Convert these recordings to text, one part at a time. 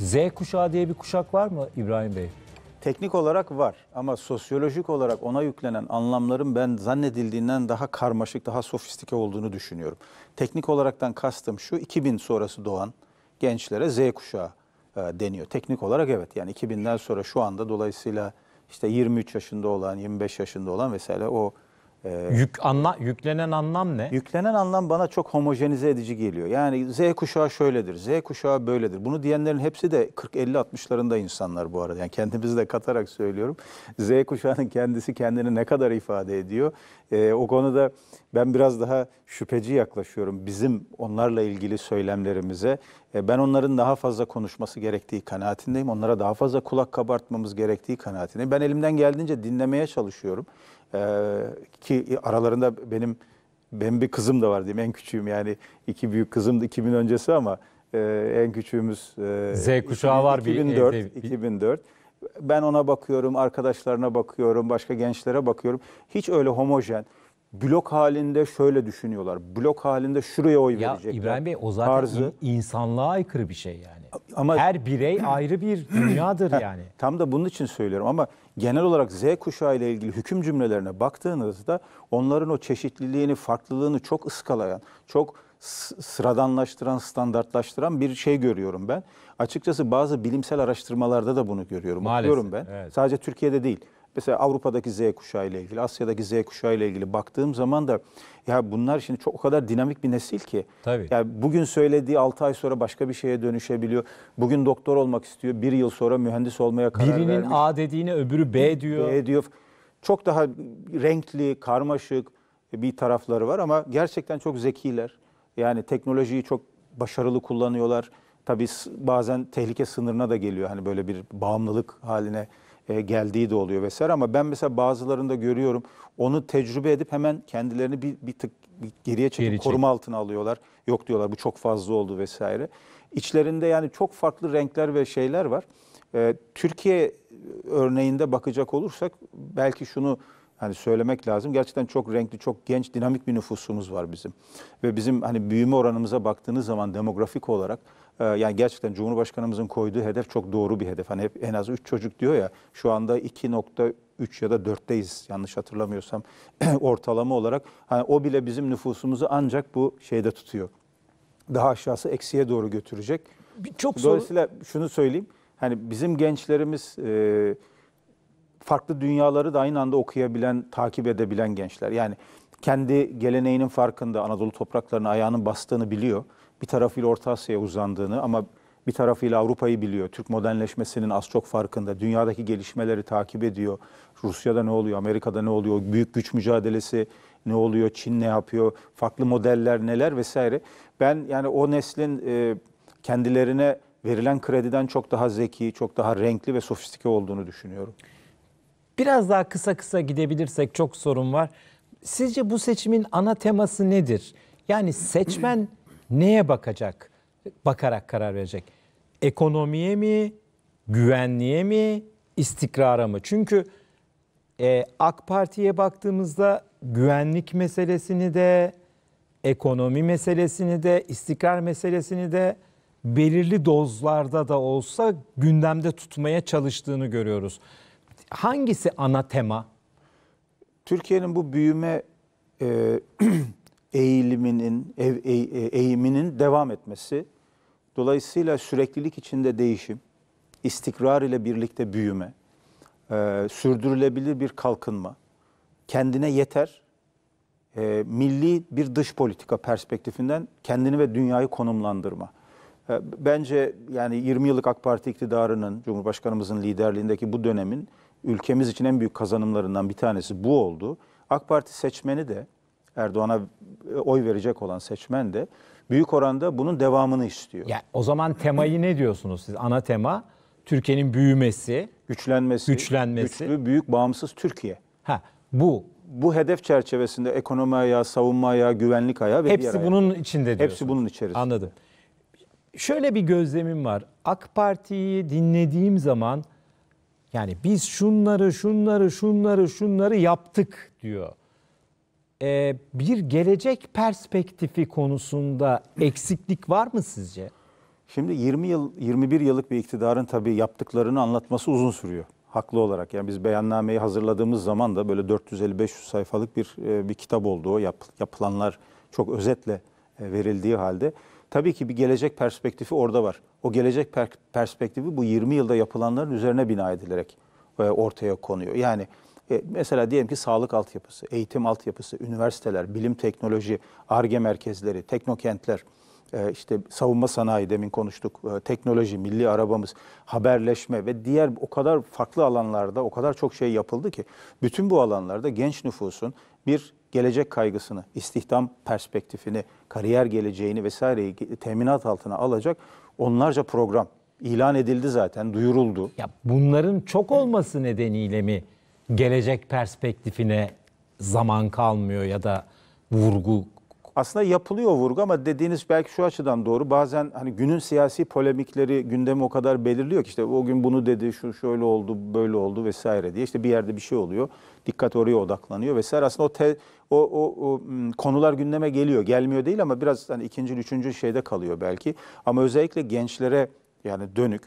Z kuşağı diye bir kuşak var mı İbrahim Bey? Teknik olarak var ama sosyolojik olarak ona yüklenen anlamların ben zannedildiğinden daha karmaşık, daha sofistike olduğunu düşünüyorum. Teknik olaraktan kastım şu 2000 sonrası doğan gençlere Z kuşağı e, deniyor. Teknik olarak evet yani 2000'den sonra şu anda dolayısıyla işte 23 yaşında olan, 25 yaşında olan vesaire o ee, Yük, anla, yüklenen anlam ne? Yüklenen anlam bana çok homojenize edici geliyor. Yani Z kuşağı şöyledir, Z kuşağı böyledir. Bunu diyenlerin hepsi de 40-50-60'larında insanlar bu arada. Yani kendimizi de katarak söylüyorum. Z kuşağının kendisi kendini ne kadar ifade ediyor? Ee, o konuda ben biraz daha şüpheci yaklaşıyorum bizim onlarla ilgili söylemlerimize. Ee, ben onların daha fazla konuşması gerektiği kanaatindeyim. Onlara daha fazla kulak kabartmamız gerektiği kanaatindeyim. Ben elimden geldiğince dinlemeye çalışıyorum. Ee, ki aralarında benim ben bir kızım da var diyeyim en küçüğüm yani iki büyük kızım da 2000 öncesi ama e, en küçüğümüz e, Z kuşağı 2000, var 2004 bir evde. 2004 ben ona bakıyorum arkadaşlarına bakıyorum başka gençlere bakıyorum hiç öyle homojen blok halinde şöyle düşünüyorlar blok halinde şuraya oy ya verecekler. İbrahim Bey o zaten tarzı. insanlığa aykırı bir şey yani. Ama her birey ayrı bir dünyadır yani. Tam da bunun için söylüyorum ama genel olarak Z kuşağı ile ilgili hüküm cümlelerine baktığınızda onların o çeşitliliğini, farklılığını çok ıskalayan, çok sıradanlaştıran, standartlaştıran bir şey görüyorum ben. Açıkçası bazı bilimsel araştırmalarda da bunu görüyorum. Maalesef, okuyorum ben. Evet. Sadece Türkiye'de değil. Mesela Avrupa'daki Z kuşağı ile ilgili, Asya'daki Z kuşağı ile ilgili baktığım zaman da ya bunlar şimdi çok o kadar dinamik bir nesil ki. Tabii. Ya bugün söylediği 6 ay sonra başka bir şeye dönüşebiliyor. Bugün doktor olmak istiyor, bir yıl sonra mühendis olmaya karar Birinin vermiş. A dediğine öbürü B diyor. B diyor. Çok daha renkli, karmaşık bir tarafları var ama gerçekten çok zekiler. Yani teknolojiyi çok başarılı kullanıyorlar. Tabii bazen tehlike sınırına da geliyor. Hani böyle bir bağımlılık haline e, geldiği de oluyor vesaire ama ben mesela bazılarında görüyorum onu tecrübe edip hemen kendilerini bir, bir tık geriye çekip Geri çek. koruma altına alıyorlar. Yok diyorlar bu çok fazla oldu vesaire. İçlerinde yani çok farklı renkler ve şeyler var. E, Türkiye e, örneğinde bakacak olursak belki şunu hani söylemek lazım. Gerçekten çok renkli, çok genç, dinamik bir nüfusumuz var bizim. Ve bizim hani büyüme oranımıza baktığınız zaman demografik olarak e, yani gerçekten Cumhurbaşkanımızın koyduğu hedef çok doğru bir hedef. Hani hep en az 3 çocuk diyor ya şu anda 2.3 ya da 4'teyiz yanlış hatırlamıyorsam ortalama olarak. Hani o bile bizim nüfusumuzu ancak bu şeyde tutuyor. Daha aşağısı eksiye doğru götürecek. Çok Dolayısıyla şunu söyleyeyim. Hani bizim gençlerimiz e, farklı dünyaları da aynı anda okuyabilen, takip edebilen gençler. Yani kendi geleneğinin farkında, Anadolu topraklarına ayağının bastığını biliyor. Bir tarafıyla Orta Asya'ya uzandığını ama bir tarafıyla Avrupa'yı biliyor. Türk modernleşmesinin az çok farkında. Dünyadaki gelişmeleri takip ediyor. Rusya'da ne oluyor, Amerika'da ne oluyor, büyük güç mücadelesi ne oluyor, Çin ne yapıyor, farklı modeller neler vesaire. Ben yani o neslin e, kendilerine verilen krediden çok daha zeki, çok daha renkli ve sofistike olduğunu düşünüyorum. Biraz daha kısa kısa gidebilirsek çok sorun var. Sizce bu seçimin ana teması nedir? Yani seçmen neye bakacak? Bakarak karar verecek. Ekonomiye mi? Güvenliğe mi? İstikrara mı? Çünkü e, AK Parti'ye baktığımızda güvenlik meselesini de, ekonomi meselesini de, istikrar meselesini de belirli dozlarda da olsa gündemde tutmaya çalıştığını görüyoruz hangisi ana tema? Türkiye'nin bu büyüme e, eğiliminin, ev, e, e, eğiminin devam etmesi, dolayısıyla süreklilik içinde değişim, istikrar ile birlikte büyüme, e, sürdürülebilir bir kalkınma, kendine yeter, e, milli bir dış politika perspektifinden kendini ve dünyayı konumlandırma. E, bence yani 20 yıllık AK Parti iktidarının, Cumhurbaşkanımızın liderliğindeki bu dönemin ülkemiz için en büyük kazanımlarından bir tanesi bu oldu. AK Parti seçmeni de Erdoğan'a e, oy verecek olan seçmen de büyük oranda bunun devamını istiyor. Ya o zaman temayı ne diyorsunuz siz? Ana tema Türkiye'nin büyümesi, güçlenmesi, güçlenmesi, güçlü, büyük, bağımsız Türkiye. Ha bu bu hedef çerçevesinde ekonomi ayağı, savunma ayağı, güvenlik ayağı ve hepsi diğer bunun ayağı. içinde diyorsunuz. Hepsi bunun içerisinde. Anladım. Şöyle bir gözlemim var. AK Parti'yi dinlediğim zaman yani biz şunları, şunları, şunları, şunları yaptık diyor. Ee, bir gelecek perspektifi konusunda eksiklik var mı sizce? Şimdi 20 yıl 21 yıllık bir iktidarın tabii yaptıklarını anlatması uzun sürüyor. Haklı olarak yani biz beyannameyi hazırladığımız zaman da böyle 450-500 sayfalık bir e, bir kitap olduğu, yap, yapılanlar çok özetle e, verildiği halde Tabii ki bir gelecek perspektifi orada var. O gelecek per perspektifi bu 20 yılda yapılanların üzerine bina edilerek e, ortaya konuyor. Yani e, mesela diyelim ki sağlık altyapısı, eğitim altyapısı, üniversiteler, bilim teknoloji, ARGE merkezleri, teknokentler ee, işte savunma sanayi demin konuştuk, e, teknoloji, milli arabamız, haberleşme ve diğer o kadar farklı alanlarda o kadar çok şey yapıldı ki bütün bu alanlarda genç nüfusun bir gelecek kaygısını, istihdam perspektifini, kariyer geleceğini vesaireyi teminat altına alacak onlarca program ilan edildi zaten, duyuruldu. Ya bunların çok olması nedeniyle mi gelecek perspektifine zaman kalmıyor ya da vurgu aslında yapılıyor vurgu ama dediğiniz belki şu açıdan doğru. Bazen hani günün siyasi polemikleri gündemi o kadar belirliyor ki işte o gün bunu dedi, şu şöyle oldu, böyle oldu vesaire diye. işte bir yerde bir şey oluyor. Dikkat oraya odaklanıyor vesaire. Aslında o te, o, o, o konular gündeme geliyor. Gelmiyor değil ama biraz hani ikinci, üçüncü şeyde kalıyor belki. Ama özellikle gençlere yani dönük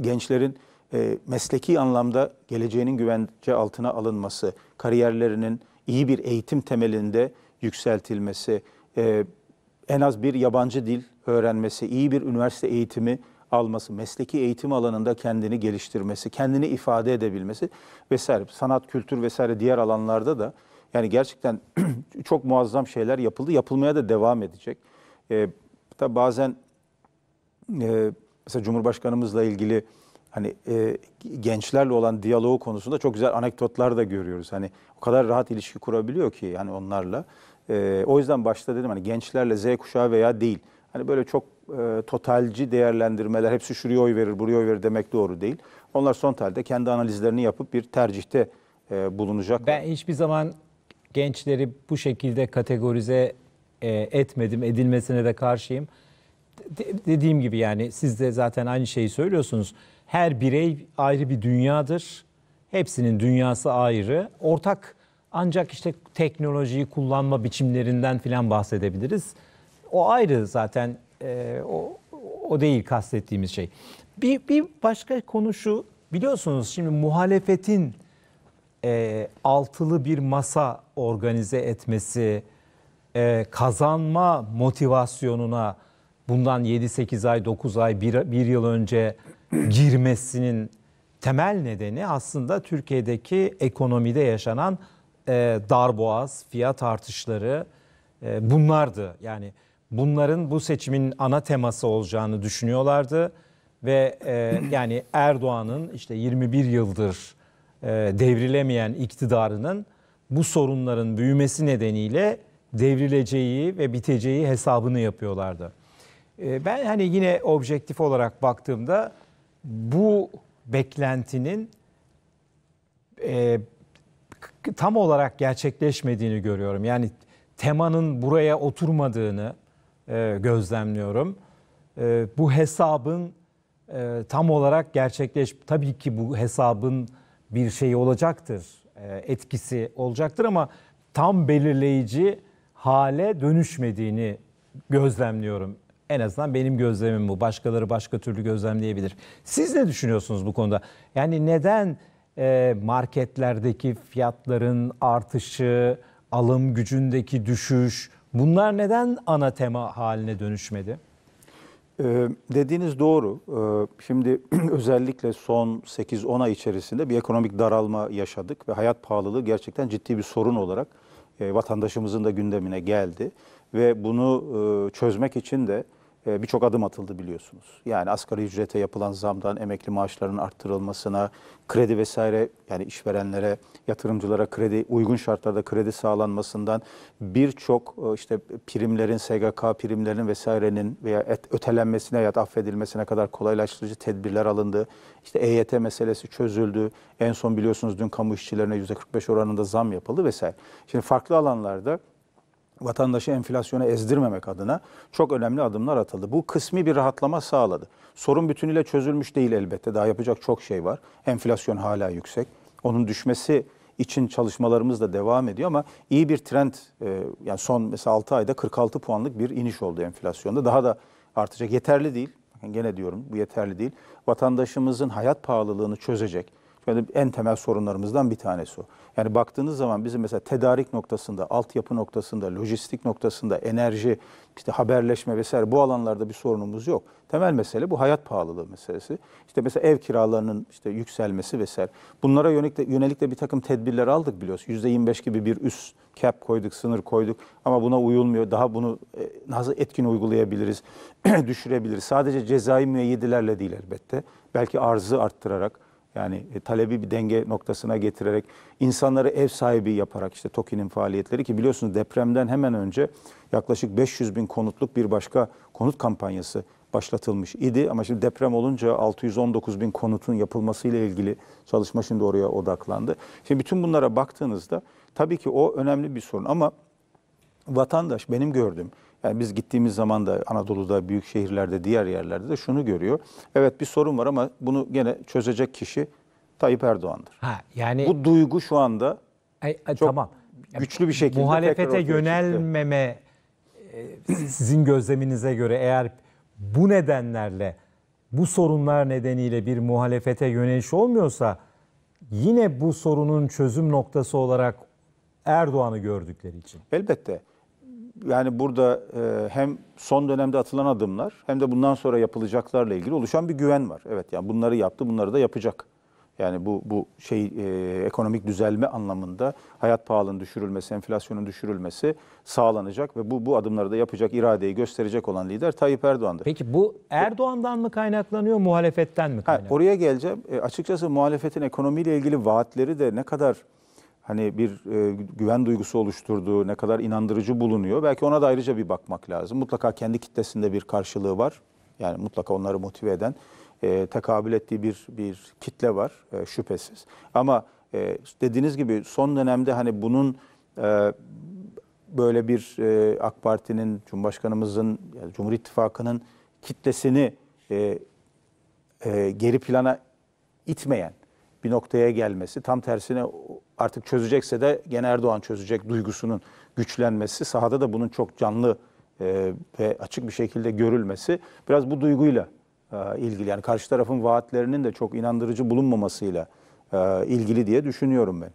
gençlerin e, mesleki anlamda geleceğinin güvence altına alınması, kariyerlerinin iyi bir eğitim temelinde yükseltilmesi, e, en az bir yabancı dil öğrenmesi, iyi bir üniversite eğitimi alması, mesleki eğitim alanında kendini geliştirmesi, kendini ifade edebilmesi vesaire, sanat, kültür vesaire diğer alanlarda da yani gerçekten çok muazzam şeyler yapıldı, yapılmaya da devam edecek. E, tabi bazen e, mesela Cumhurbaşkanımızla ilgili hani e, gençlerle olan diyaloğu konusunda çok güzel anekdotlar da görüyoruz. Hani o kadar rahat ilişki kurabiliyor ki yani onlarla. E, o yüzden başta dedim hani gençlerle Z kuşağı veya değil. Hani böyle çok e, totalci değerlendirmeler hepsi şuraya oy verir, buraya oy verir demek doğru değil. Onlar son tahlilde kendi analizlerini yapıp bir tercihte e, bulunacaklar. Ben hiçbir zaman gençleri bu şekilde kategorize e, etmedim, edilmesine de karşıyım. De, dediğim gibi yani siz de zaten aynı şeyi söylüyorsunuz. Her birey ayrı bir dünyadır. Hepsinin dünyası ayrı. Ortak ancak işte teknolojiyi kullanma biçimlerinden filan bahsedebiliriz. O ayrı zaten e, o, o değil kastettiğimiz şey. Bir, bir başka konu şu biliyorsunuz şimdi muhalefetin e, altılı bir masa organize etmesi, e, kazanma motivasyonuna bundan 7-8 ay, 9 ay, 1, 1 yıl önce girmesinin temel nedeni aslında Türkiye'deki ekonomide yaşanan e, darboğaz, fiyat artışları e, bunlardı. Yani bunların bu seçimin ana teması olacağını düşünüyorlardı ve e, yani Erdoğan'ın işte 21 yıldır e, devrilemeyen iktidarının bu sorunların büyümesi nedeniyle devrileceği ve biteceği hesabını yapıyorlardı. E, ben hani yine objektif olarak baktığımda bu beklentinin e, tam olarak gerçekleşmediğini görüyorum. Yani temanın buraya oturmadığını e, gözlemliyorum. E, bu hesabın e, tam olarak gerçekleş tabii ki bu hesabın bir şeyi olacaktır, e, etkisi olacaktır ama tam belirleyici hale dönüşmediğini gözlemliyorum. En azından benim gözlemim bu. Başkaları başka türlü gözlemleyebilir. Siz ne düşünüyorsunuz bu konuda? Yani neden ee, marketlerdeki fiyatların artışı, alım gücündeki düşüş bunlar neden ana tema haline dönüşmedi? Ee, dediğiniz doğru. Ee, şimdi özellikle son 8-10 ay içerisinde bir ekonomik daralma yaşadık ve hayat pahalılığı gerçekten ciddi bir sorun olarak e, vatandaşımızın da gündemine geldi. Ve bunu e, çözmek için de ee, birçok adım atıldı biliyorsunuz. Yani asgari ücrete yapılan zamdan emekli maaşlarının arttırılmasına, kredi vesaire yani işverenlere, yatırımcılara kredi uygun şartlarda kredi sağlanmasından birçok e, işte primlerin, SGK primlerinin vesairenin veya et, ötelenmesine ya da affedilmesine kadar kolaylaştırıcı tedbirler alındı. İşte EYT meselesi çözüldü. En son biliyorsunuz dün kamu işçilerine %45 oranında zam yapıldı vesaire. Şimdi farklı alanlarda vatandaşı enflasyona ezdirmemek adına çok önemli adımlar atıldı. Bu kısmi bir rahatlama sağladı. Sorun bütünüyle çözülmüş değil elbette. Daha yapacak çok şey var. Enflasyon hala yüksek. Onun düşmesi için çalışmalarımız da devam ediyor ama iyi bir trend e, yani son mesela 6 ayda 46 puanlık bir iniş oldu enflasyonda. Daha da artacak. Yeterli değil. Gene diyorum bu yeterli değil. Vatandaşımızın hayat pahalılığını çözecek Böyle en temel sorunlarımızdan bir tanesi o. Yani baktığınız zaman bizim mesela tedarik noktasında, altyapı noktasında, lojistik noktasında, enerji, işte haberleşme vesaire bu alanlarda bir sorunumuz yok. Temel mesele bu hayat pahalılığı meselesi. İşte mesela ev kiralarının işte yükselmesi vesaire. Bunlara yönelik de, yönelik de bir takım tedbirler aldık biliyorsunuz. %25 gibi bir üst cap koyduk, sınır koyduk ama buna uyulmuyor. Daha bunu e, nasıl etkin uygulayabiliriz, düşürebiliriz. Sadece cezai müeyyidelerle değil elbette. Belki arzı arttırarak, yani e, talebi bir denge noktasına getirerek insanları ev sahibi yaparak işte TOKİ'nin faaliyetleri ki biliyorsunuz depremden hemen önce yaklaşık 500 bin konutluk bir başka konut kampanyası başlatılmış idi. Ama şimdi deprem olunca 619 bin konutun yapılmasıyla ilgili çalışma şimdi oraya odaklandı. Şimdi bütün bunlara baktığınızda tabii ki o önemli bir sorun ama vatandaş benim gördüğüm yani biz gittiğimiz zaman da Anadolu'da, büyük şehirlerde, diğer yerlerde de şunu görüyor. Evet bir sorun var ama bunu gene çözecek kişi Tayyip Erdoğan'dır. Ha, yani Bu duygu şu anda ay, ay, çok tamam. güçlü bir şekilde muhalefete yönelmeme e, sizin gözleminize göre eğer bu nedenlerle bu sorunlar nedeniyle bir muhalefete yöneliş olmuyorsa yine bu sorunun çözüm noktası olarak Erdoğan'ı gördükleri için. Elbette yani burada e, hem son dönemde atılan adımlar hem de bundan sonra yapılacaklarla ilgili oluşan bir güven var. Evet yani bunları yaptı, bunları da yapacak. Yani bu bu şey e, ekonomik düzelme anlamında hayat pahalının düşürülmesi, enflasyonun düşürülmesi sağlanacak ve bu bu adımları da yapacak iradeyi gösterecek olan lider Tayyip Erdoğan'dır. Peki bu Erdoğan'dan mı kaynaklanıyor, muhalefetten mi kaynaklanıyor? Ha, oraya geleceğim. E, açıkçası muhalefetin ekonomiyle ilgili vaatleri de ne kadar hani bir e, güven duygusu oluşturduğu, ne kadar inandırıcı bulunuyor. Belki ona da ayrıca bir bakmak lazım. Mutlaka kendi kitlesinde bir karşılığı var. Yani mutlaka onları motive eden, e, tekabül ettiği bir bir kitle var e, şüphesiz. Ama e, dediğiniz gibi son dönemde hani bunun e, böyle bir e, AK Parti'nin, Cumhurbaşkanımızın, yani Cumhur İttifakı'nın kitlesini e, e, geri plana itmeyen, bir noktaya gelmesi, tam tersine artık çözecekse de Gene Erdoğan çözecek duygusunun güçlenmesi, sahada da bunun çok canlı e, ve açık bir şekilde görülmesi biraz bu duyguyla e, ilgili. Yani karşı tarafın vaatlerinin de çok inandırıcı bulunmamasıyla e, ilgili diye düşünüyorum ben.